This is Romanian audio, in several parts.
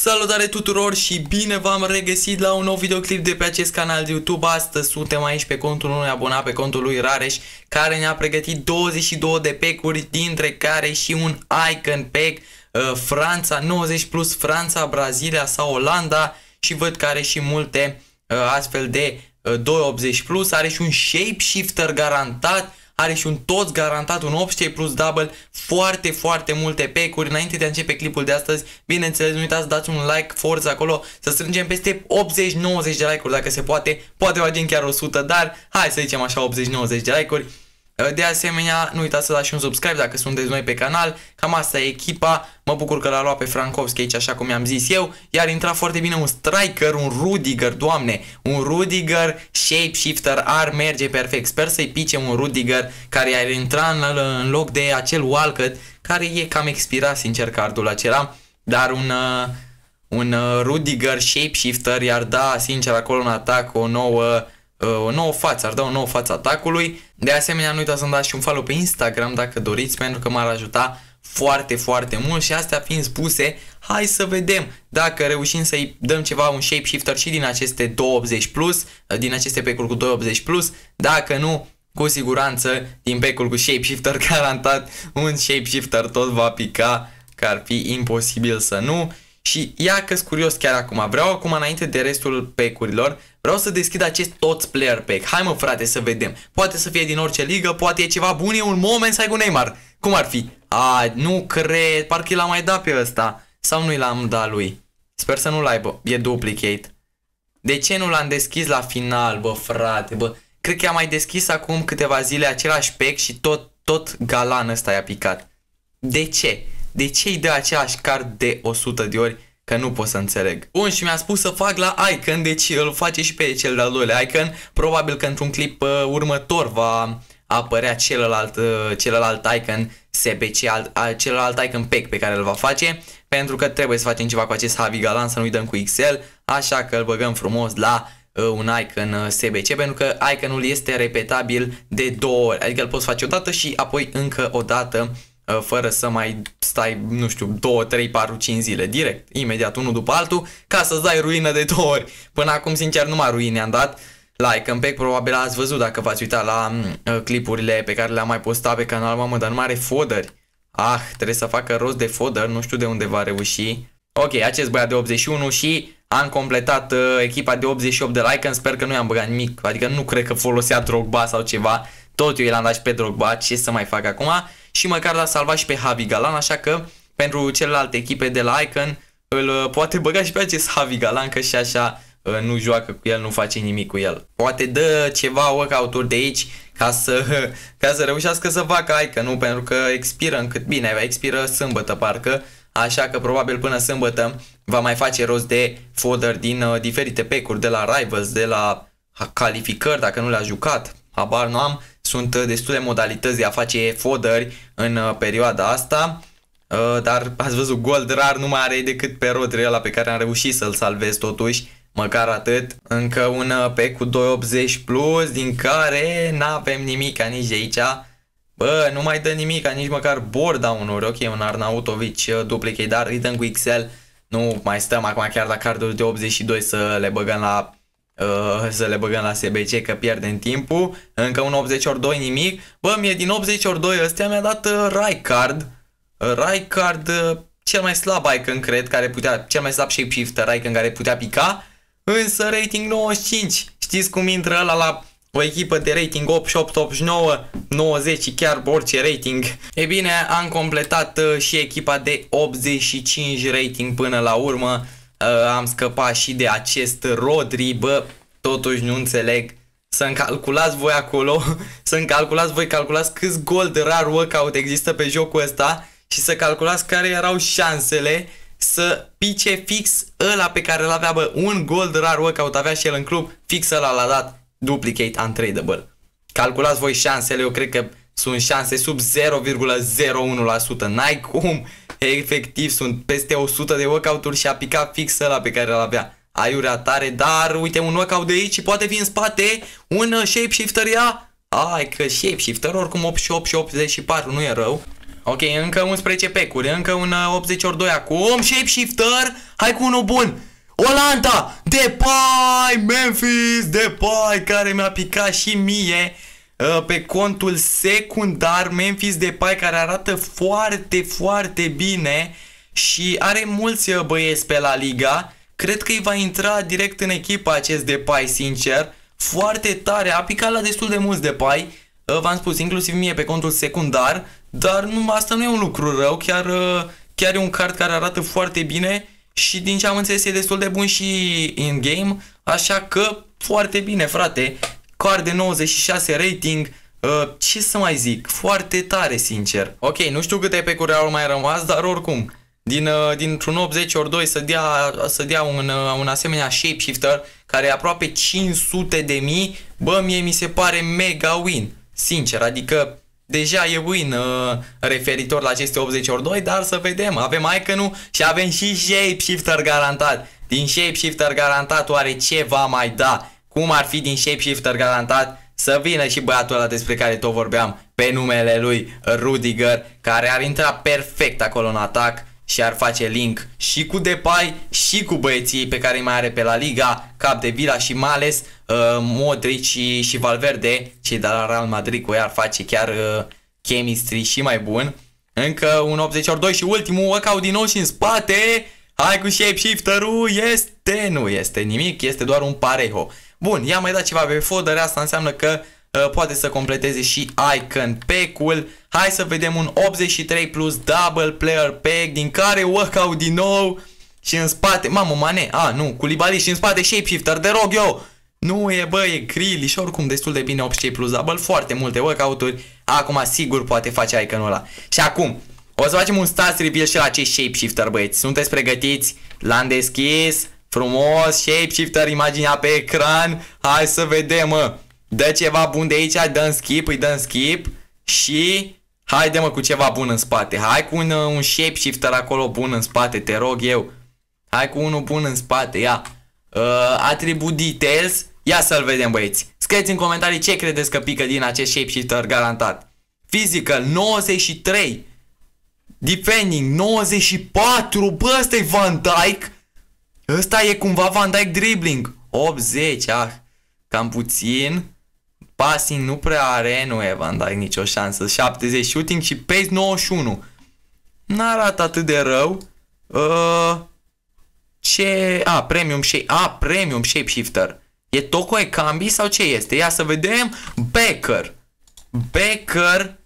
Salutare tuturor și bine v-am regăsit la un nou videoclip de pe acest canal de YouTube. Astăzi suntem aici pe contul unui abonat, pe contul lui Rareș, care ne-a pregătit 22 de pecuri, dintre care și un icon pack, uh, Franța 90 plus, Franța, Brazilia sau Olanda și văd că are și multe uh, astfel de uh, 280 plus, are și un shapeshifter garantat, are și un toți garantat, un 8 plus double, foarte, foarte multe pecuri. Înainte de a începe clipul de astăzi, bineînțeles, nu uitați dați un like forță acolo, să strângem peste 80-90 de like-uri dacă se poate, poate facem chiar 100, dar hai să zicem așa 80-90 de like-uri. Uh, de asemenea, nu uitați să dați și un subscribe dacă sunteți noi pe canal. Cam asta e echipa. Mă bucur că l-a luat pe Frankowski aici, așa cum i-am zis eu. Iar intra foarte bine un striker, un Rudiger, doamne. Un Rudiger shapeshifter ar merge perfect. Sper să-i pice un Rudiger care ar intra în, în loc de acel Walcott care e cam expirat, sincer, cardul acela. Dar un... Uh, un uh, Rudiger shapeshifter iar ar da sincer acolo în atac o nouă o nouă față, ar da o nouă față atacului. De asemenea, nu uitați să-mi dați și un follow pe Instagram dacă doriți, pentru că m-ar ajuta foarte, foarte mult și astea fiind spuse, hai să vedem dacă reușim să-i dăm ceva, un shapeshifter și din aceste 280+, plus, din aceste pecuri cu 280+, plus. dacă nu, cu siguranță din pecul cu shapeshifter garantat un shapeshifter tot va pica că ar fi imposibil să nu și ia că curios chiar acum. Vreau acum înainte de restul pecurilor, vreau să deschid acest toți player pack. Hai mă frate să vedem. Poate să fie din orice ligă, poate e ceva bun, e un moment să ai cu Neymar. Cum ar fi? A, nu cred, parcă l-am mai dat pe ăsta. Sau nu l-am dat lui? Sper să nu-l aibă, e duplicate. De ce nu l-am deschis la final, bă frate, bă? Cred că am mai deschis acum câteva zile același pack și tot, tot galan ăsta i-a picat. De ce? De ce îi dă același card de 100 de ori? Că nu pot să înțeleg. Bun, și mi-a spus să fac la Icon, deci îl face și pe cel de-al doilea Icon. Probabil că într-un clip uh, următor va apărea celălalt, uh, celălalt Icon SBC, al, uh, celălalt Icon Pack pe care îl va face. Pentru că trebuie să facem ceva cu acest Havi Galan, să nu-i dăm cu XL. Așa că îl băgăm frumos la uh, un icon uh, SBC pentru că iconul este repetabil de două ori, adică îl poți face o dată și apoi încă o dată Uh, fără să mai stai, nu știu, 2, 3, 4, 5 zile direct, imediat unul după altul, ca să-ți dai ruină de două ori. Până acum, sincer, numai ruine am dat. Like and Pack probabil ați văzut dacă v-ați uitat la mm, uh, clipurile pe care le-am mai postat pe canal, mamă, dar nu are fodări. Ah, trebuie să facă rost de fodări, nu știu de unde va reuși. Ok, acest băiat de 81 și am completat uh, echipa de 88 de like and sper că nu i-am băgat nimic. Adică nu cred că folosea Drogba sau ceva. Tot eu l-am dat și pe Drogba, ce să mai fac acum? și măcar l-a salvat și pe Javi Galan, așa că pentru celelalte echipe de la Icon îl uh, poate băga și pe acest Javi Galan, că și așa uh, nu joacă cu el, nu face nimic cu el. Poate dă ceva workout-uri de aici ca să, ca să reușească să facă Icon, nu? Pentru că expiră încât bine, expiră sâmbătă parcă, așa că probabil până sâmbătă va mai face rost de fodder din uh, diferite pecuri, de la Rivals, de la calificări, dacă nu le-a jucat, habar nu am, sunt uh, destule modalități de a face fodări în uh, perioada asta, uh, dar ați văzut, Gold Rar nu mai are decât pe Rodri ăla pe care am reușit să-l salvez totuși, măcar atât. Încă un pe cu 280 plus, din care n-avem nimic nici de aici. Bă, nu mai dă nimic, nici măcar borda unor, Ok, un Arnautovic duplicate, dar îi cu XL. Nu mai stăm acum chiar la carduri de 82 să le băgăm la uh, să le băgăm la SBC că pierdem timpul. Încă un 80 ori 2 nimic. Bă, mie din 80 ori 2 ăstea mi-a dat uh, eh, Raikard. Uh, eh, Raikard uh, cel mai slab Icon cred care putea, cel mai slab shapeshifter Icon care putea pica. Însă rating 95. Știți cum intră ăla la o echipă de rating 88, 89, 90 chiar orice rating. E bine, am completat și echipa de 85 rating până la urmă. Uh, am scăpat și de acest Rodri, bă, totuși nu înțeleg să-mi calculați voi acolo, să-mi calculați voi, calculați câți gol de rar workout există pe jocul ăsta și să calculați care erau șansele să pice fix ăla pe care l-avea, bă, un gol de rar workout avea și el în club, fix ăla l-a dat duplicate untradeable. Calculați voi șansele, eu cred că sunt șanse sub 0,01%, n-ai cum efectiv sunt peste 100 de workout-uri și a picat fix ăla pe care îl avea. Aiurea tare, dar uite un workout de aici și poate fi în spate un uh, shapeshifter ea. Ai că shapeshifter oricum 88 și 84 nu e rău. Ok, încă 11 pecuri, încă un 80 uh, ori 2 acum, shapeshifter, hai cu unul bun. Olanta, Depay, Memphis, Depay care mi-a picat și mie. Ă, pe contul secundar Memphis Depay care arată foarte, foarte bine și are mulți ă, băieți pe la Liga. Cred că îi va intra direct în echipa acest Depay, sincer. Foarte tare, a picat la destul de mulți Depay, ă, v-am spus, inclusiv mie pe contul secundar, dar nu, asta nu e un lucru rău, chiar, chiar e un card care arată foarte bine și din ce am înțeles e destul de bun și in-game, așa că foarte bine, frate car de 96 rating, Uh, ce să mai zic, foarte tare, sincer. Ok, nu știu câte pe au mai rămas, dar oricum, din, uh, dintr-un 80 ori 2 să dea, să dea un, uh, un asemenea shapeshifter care e aproape 500 de mii, bă, mie mi se pare mega win, sincer, adică deja e win uh, referitor la aceste 80 ori 2, dar să vedem, avem nu și avem și shapeshifter garantat. Din shapeshifter garantat oare ce va mai da? cum ar fi din Shapeshifter garantat să vină și băiatul ăla despre care tot vorbeam, pe numele lui Rudiger, care ar intra perfect acolo în atac și ar face link și cu Depay și cu băieții pe care îi mai are pe la Liga, Cap de Vila și mai ales uh, Modric și, și Valverde, cei de la Real Madrid cu ei ar face chiar uh, chemistry și mai bun. Încă un 80 2 și ultimul, Wacau din nou și în spate Hai cu shapeshifter-ul, este, nu este nimic, este doar un pareho. Bun, i-am mai dat ceva pe fodăre, asta înseamnă că uh, poate să completeze și icon pack-ul. Hai să vedem un 83 plus double player pack, din care workout din nou și în spate, mamă, mane, a, nu, Culibali și în spate shapeshifter, de rog eu! Nu e, bă, e grill și oricum destul de bine 83 plus double, foarte multe workout-uri. Acum sigur poate face icon-ul ăla. Și acum, o să facem un stats reveal și la acest shapeshifter, băieți. Sunteți pregătiți? L-am deschis. Frumos, shapeshifter, imaginea pe ecran. Hai să vedem, mă. Dă ceva bun de aici, dăm skip, îi dăm skip. Și haide mă cu ceva bun în spate. Hai cu un, uh, un shapeshifter acolo bun în spate, te rog eu. Hai cu unul bun în spate, ia. Uh, atribut details. Ia să-l vedem, băieți. Scrieți în comentarii ce credeți că pică din acest shapeshifter garantat. Physical 93 defending, 94, bă, ăsta e Van Dijk. Ăsta e cumva Van Dijk dribbling. 80, ah, cam puțin. Passing nu prea are, nu e Van Dijk nicio șansă. 70 shooting și pace 91. N-arată atât de rău. Uh, ce... A, premium shape... A, premium shapeshifter. E Toko Ekambi sau ce este? Ia să vedem. Becker. Becker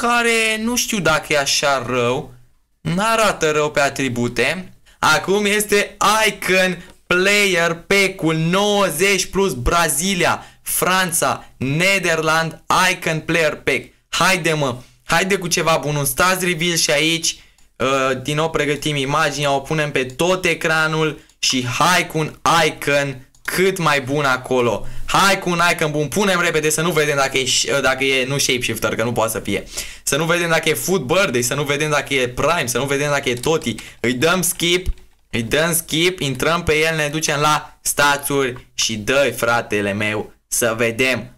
care nu știu dacă e așa rău, nu arată rău pe atribute. Acum este Icon Player pe cu 90 plus Brazilia, Franța, Nederland, Icon Player Pack. Haide mă, haide cu ceva bun, un Stars Reveal și aici uh, din nou pregătim imaginea, o punem pe tot ecranul și hai cu un Icon cât mai bun acolo. Hai cu un icon bun, punem repede să nu vedem dacă e, dacă e nu shapeshifter, că nu poate să fie. Să nu vedem dacă e food birthday, să nu vedem dacă e prime, să nu vedem dacă e toti. Îi dăm skip, îi dăm skip, intrăm pe el, ne ducem la stațuri și dă fratele meu să vedem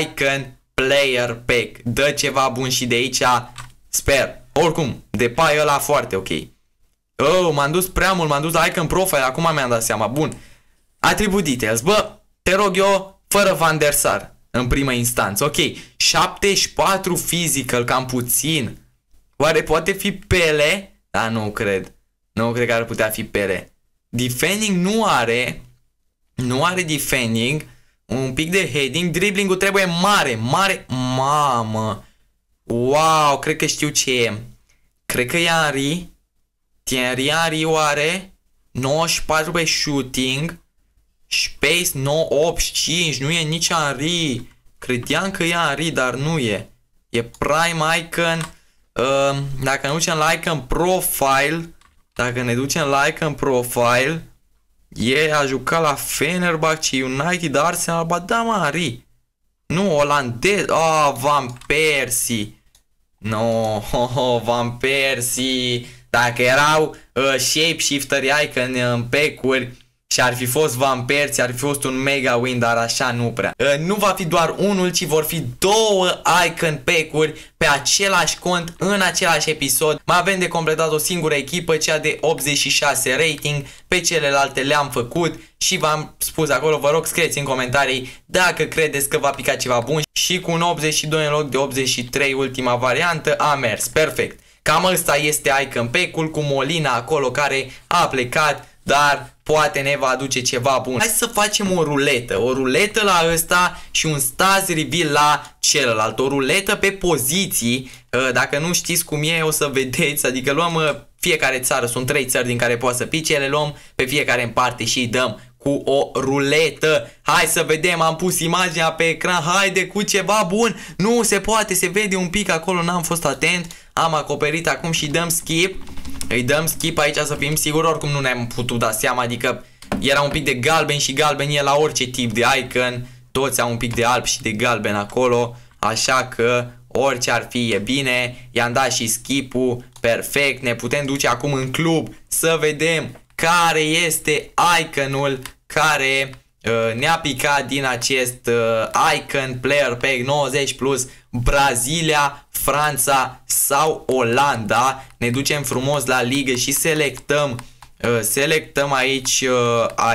icon player pack. Dă ceva bun și de aici sper. Oricum, de pai ăla foarte ok. Oh, m-am dus prea mult, m-am dus la icon profile, acum mi-am dat seama. Bun, Atribut details. Bă, te rog eu, fără Van der Sar, în prima instanță. Ok, 74 physical, cam puțin. Oare poate fi Pele? Da, nu cred. Nu cred că ar putea fi Pele. Defending nu are. Nu are defending. Un pic de heading. Dribbling-ul trebuie mare, mare. Mamă. Wow, cred că știu ce e. Cred că e Ari. Thierry Ari oare? 94 pe shooting. Space 985, nu e nici Ari Credeam că e Ari, dar nu e. E Prime Icon. Um, dacă ne ducem la Icon Profile, dacă ne ducem la Icon Profile, e a jucat la Fenerbahce, United, Arsenal, ba da, mă, Ari Nu, olandez. Oh, Van Persie. No, oh, oh, Van Persie. Dacă erau uh, shapeshifteri icon în pecuri, și ar fi fost vamperți, ar fi fost un mega win, dar așa nu prea. Uh, nu va fi doar unul, ci vor fi două icon pack-uri pe același cont în același episod. Mai avem de completat o singură echipă, cea de 86 rating, pe celelalte le-am făcut și v-am spus acolo, vă rog scrieți în comentarii dacă credeți că va pica ceva bun și cu un 82 în loc de 83 ultima variantă a mers, perfect. Cam ăsta este icon pack-ul cu Molina acolo care a plecat, dar poate ne va aduce ceva bun. Hai să facem o ruletă, o ruletă la ăsta și un staz reveal la celălalt, o ruletă pe poziții, ă, dacă nu știți cum e o să vedeți, adică luăm ă, fiecare țară, sunt trei țări din care poate să pice, le luăm pe fiecare în parte și îi dăm cu o ruletă. Hai să vedem, am pus imaginea pe ecran, haide cu ceva bun. Nu se poate, se vede un pic acolo, n-am fost atent. Am acoperit acum și dăm skip. Îi dăm skip aici să fim siguri, oricum nu ne-am putut da seama, adică era un pic de galben și galben e la orice tip de icon, toți au un pic de alb și de galben acolo, așa că orice ar fi e bine, i-am dat și skip-ul, perfect, ne putem duce acum în club să vedem care este iconul care Uh, ne-a picat din acest uh, icon player pack 90 plus Brazilia, Franța sau Olanda. Ne ducem frumos la ligă și selectăm uh, selectăm aici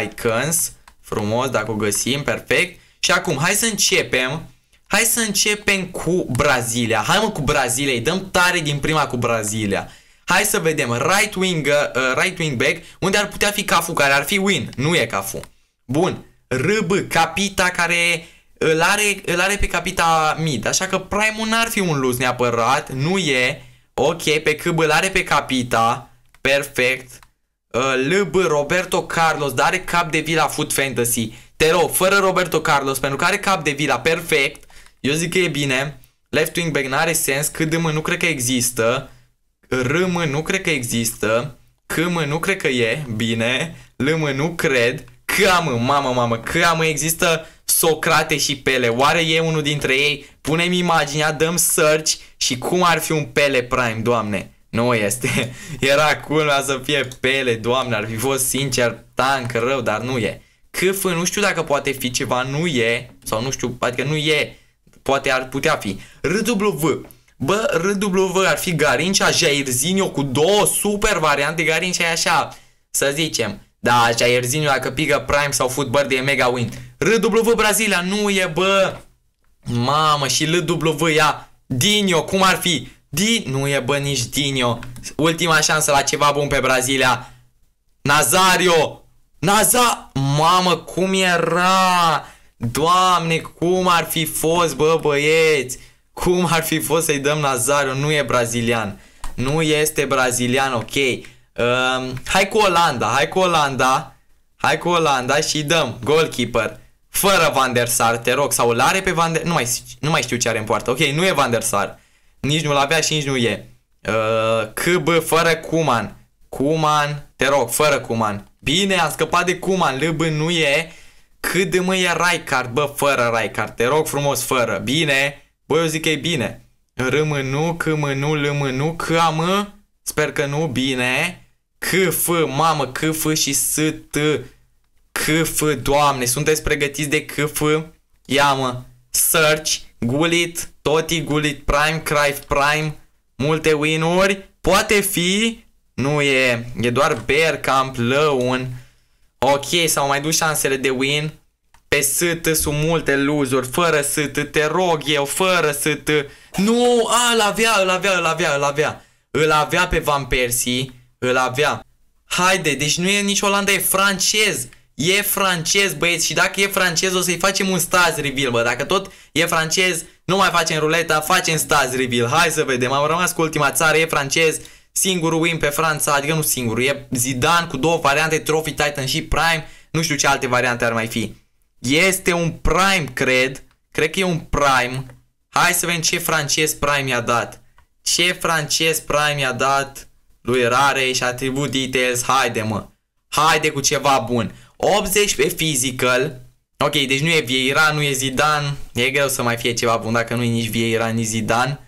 icons frumos dacă o găsim, perfect. Și acum hai să începem Hai să începem cu Brazilia. Hai mă cu Brazilia, îi dăm tare din prima cu Brazilia. Hai să vedem right wing, uh, right wing back, unde ar putea fi Cafu, care ar fi win, nu e Cafu. Bun, RB, Capita, care îl are, îl are pe Capita mid. Așa că Prime n-ar fi un luz neapărat, nu e. Ok, pe câb îl are pe Capita, perfect. Uh, LB, Roberto Carlos, dar are cap de vila Food Fantasy. Te rog, fără Roberto Carlos, pentru că are cap de vila, perfect. Eu zic că e bine. Left wing back n-are sens, CDM nu cred că există. RM nu cred că există. CM nu cred că e, bine. LM nu cred. Cramă, mamă, mamă, cramă, există Socrate și Pele. Oare e unul dintre ei? Punem imaginea, dăm search și cum ar fi un Pele Prime, doamne? Nu este. Era culmea să fie Pele, doamne, ar fi fost sincer tank rău, dar nu e. Câf, nu știu dacă poate fi ceva, nu e, sau nu știu, adică nu e, poate ar putea fi. RW. Bă, RW ar fi Garincia, Jairzinho cu două super variante, Garincia e așa, să zicem, da, Jairzinho dacă pigă Prime sau Footbird e mega win. RW Brazilia nu e, bă. Mamă, și LW ia Dinio, cum ar fi? Di, nu e bă nici Dinio. Ultima șansă la ceva bun pe Brazilia. Nazario. Naza, mamă, cum era? Doamne, cum ar fi fost, bă, băieți? Cum ar fi fost să-i dăm Nazario? Nu e brazilian. Nu este brazilian, ok. Ehm, hai cu Olanda, hai cu Olanda, hai cu Olanda și dăm goalkeeper. Fără Van der Sar, te rog, sau l-are pe Van der... Nu mai, nu mai știu ce are în poartă. Ok, nu e Van der Sar. Nici nu-l avea și nici nu e. Uh, ehm, CB fără Cuman. Cuman, te rog, fără Cuman. Bine, a scăpat de Cuman, LB nu e. Cât de mă e Raicard, bă, fără Raikard, te rog frumos, fără. Bine, bă, eu zic că e bine. Râmânu, câmânu, lâmânu, câamă, sper că nu, bine. C, F, mamă, C, F și S, T, C, F, doamne, sunteți pregătiți de C, F? Ia mă, search, gulit, toti, gulit, prime, cry, prime, multe win-uri, poate fi, nu e, e doar bear camp, un ok, s-au mai dus șansele de win, pe T, sunt multe luzuri, fără T, te rog eu, fără T, nu, a, îl avea, îl avea, îl avea, îl avea, îl avea pe Van Persie, îl avea. Haide, deci nu e nici Olanda, e francez. E francez, băieți, și dacă e francez o să-i facem un staz reveal, bă. Dacă tot e francez, nu mai facem ruleta, facem staz reveal. Hai să vedem, am rămas cu ultima țară, e francez. Singurul win pe Franța, adică nu singurul, e Zidane cu două variante, Trophy Titan și Prime. Nu știu ce alte variante ar mai fi. Este un Prime, cred. Cred că e un Prime. Hai să vedem ce francez Prime i-a dat. Ce francez Prime i-a dat lui rare și atribut details, haide mă. Haide cu ceva bun. 80 pe physical. Ok, deci nu e Vieira, nu e Zidan. E greu să mai fie ceva bun dacă nu e nici Vieira, nici Zidan.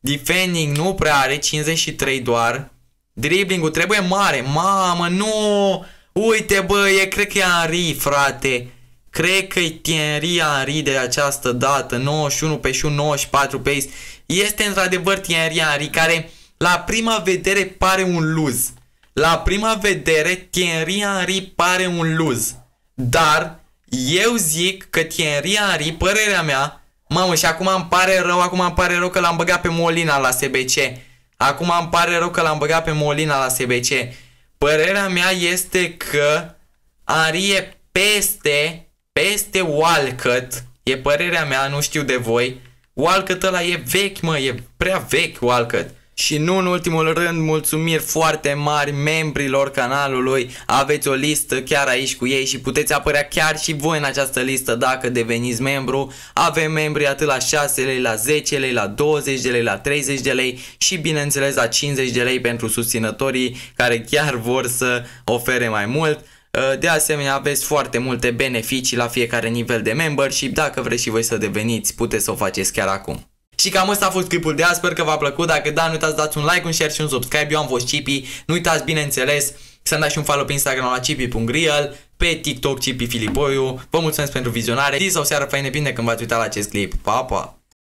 Defending nu prea are, 53 doar. Dribbling-ul trebuie mare. Mamă, nu! Uite bă, e, cred că e Henry, frate. Cred că e Thierry Henry de această dată. 91 pe 1, 94 pe Este într-adevăr Thierry Henry care la prima vedere pare un luz. La prima vedere, Thierry Henry pare un luz. Dar eu zic că Thierry Henry, părerea mea, mamă, și acum îmi pare rău, acum îmi pare rău că l-am băgat pe Molina la SBC. Acum îmi pare rău că l-am băgat pe Molina la SBC. Părerea mea este că Henry e peste, peste Walcott. E părerea mea, nu știu de voi. Walcott ăla e vechi, mă, e prea vechi Walcott. Și nu în ultimul rând, mulțumiri foarte mari membrilor canalului, aveți o listă chiar aici cu ei și puteți apărea chiar și voi în această listă dacă deveniți membru. Avem membri atât la 6 lei, la 10 lei, la 20 de lei, la 30 de lei și bineînțeles la 50 de lei pentru susținătorii care chiar vor să ofere mai mult. Uh, de asemenea, aveți foarte multe beneficii la fiecare nivel de membership și dacă vreți și voi să deveniți, puteți să o faceți chiar acum. Și cam asta a fost clipul de azi, sper că v-a plăcut, dacă da, nu uitați să dați un like, un share și un subscribe, eu am fost Cipi, nu uitați bineînțeles să-mi dați și un follow pe Instagram la cipi.real, pe TikTok Cipi Filipoiu, vă mulțumesc pentru vizionare, zi sau seară faine bine când v-ați uitat la acest clip, pa, pa!